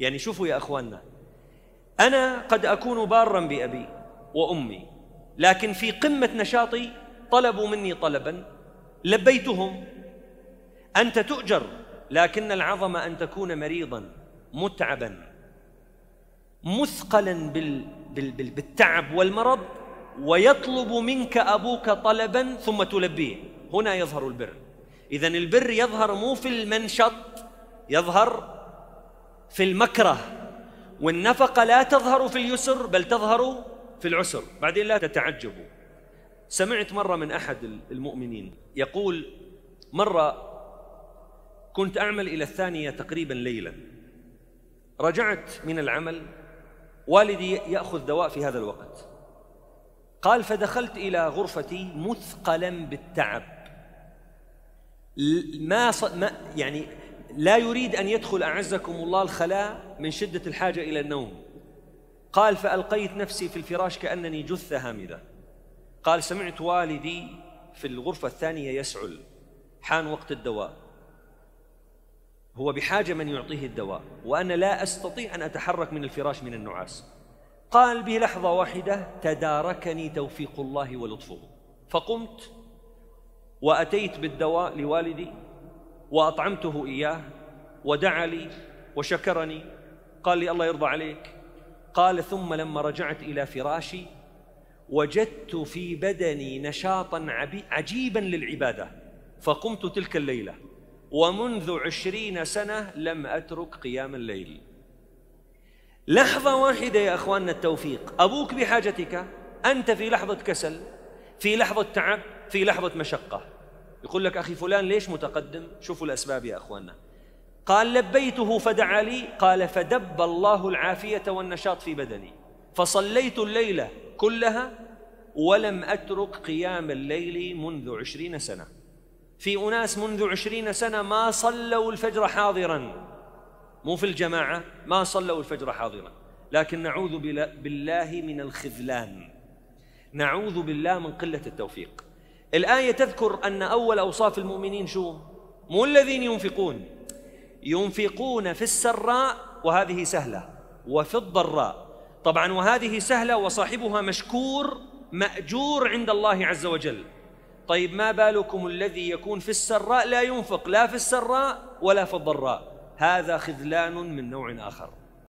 يعني شوفوا يا اخواننا انا قد اكون بارا بابي وامي لكن في قمه نشاطي طلبوا مني طلبا لبيتهم انت تؤجر لكن العظمه ان تكون مريضا متعبا مثقلا بال بال بال بالتعب والمرض ويطلب منك ابوك طلبا ثم تلبيه هنا يظهر البر اذا البر يظهر مو في المنشط يظهر في المكره والنفقة لا تظهر في اليسر بل تظهر في العسر بعدين لا تتعجبوا سمعت مرة من أحد المؤمنين يقول مرة كنت أعمل إلى الثانية تقريبا ليلا رجعت من العمل والدي يأخذ دواء في هذا الوقت قال فدخلت إلى غرفتي مثقلا بالتعب ما, ص... ما يعني لا يريد أن يدخل أعزكم الله الخلاء من شدة الحاجة إلى النوم قال فألقيت نفسي في الفراش كأنني جثة هامدة قال سمعت والدي في الغرفة الثانية يسعل حان وقت الدواء هو بحاجة من يعطيه الدواء وأنا لا أستطيع أن أتحرك من الفراش من النعاس قال بلحظة واحدة تداركني توفيق الله ولطفه فقمت وأتيت بالدواء لوالدي وأطعمته إياه ودعا لي وشكرني قال لي الله يرضى عليك قال ثم لما رجعت إلى فراشي وجدت في بدني نشاطا عجيبا للعبادة فقمت تلك الليلة ومنذ عشرين سنة لم أترك قيام الليل لحظة واحدة يا أخواننا التوفيق أبوك بحاجتك أنت في لحظة كسل في لحظة تعب في لحظة مشقة يقول لك أخي فلان ليش متقدم شوفوا الأسباب يا أخواننا قال لبيته فدعا لي قال فدب الله العافية والنشاط في بدني فصليت الليلة كلها ولم أترك قيام الليل منذ عشرين سنة في أناس منذ عشرين سنة ما صلوا الفجر حاضرا مو في الجماعة ما صلوا الفجر حاضرا لكن نعوذ بالله من الخذلان نعوذ بالله من قلة التوفيق الآية تذكر أن أول أوصاف المؤمنين شو؟ مو الذين ينفقون ينفقون في السراء وهذه سهلة وفي الضراء طبعا وهذه سهلة وصاحبها مشكور مأجور عند الله عز وجل طيب ما بالكم الذي يكون في السراء لا ينفق لا في السراء ولا في الضراء هذا خذلان من نوع آخر